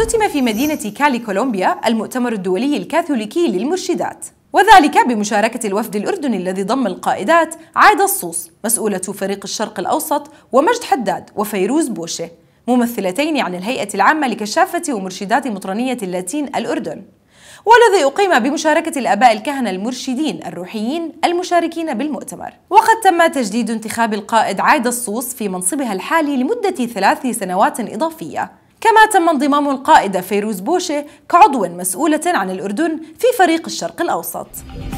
اختتم في مدينة كالي كولومبيا المؤتمر الدولي الكاثوليكي للمرشدات وذلك بمشاركة الوفد الأردني الذي ضم القائدات عايدة الصوص مسؤولة فريق الشرق الأوسط ومجد حداد وفيروز بوشة ممثلتين عن الهيئة العامة لكشافة ومرشدات مطرنية اللاتين الأردن والذي أقيم بمشاركة الآباء الكهنة المرشدين الروحيين المشاركين بالمؤتمر وقد تم تجديد انتخاب القائد عايدة الصوص في منصبها الحالي لمدة ثلاث سنوات إضافية كما تم انضمام القائدة فيروز بوشة كعضو مسؤولة عن الأردن في فريق الشرق الأوسط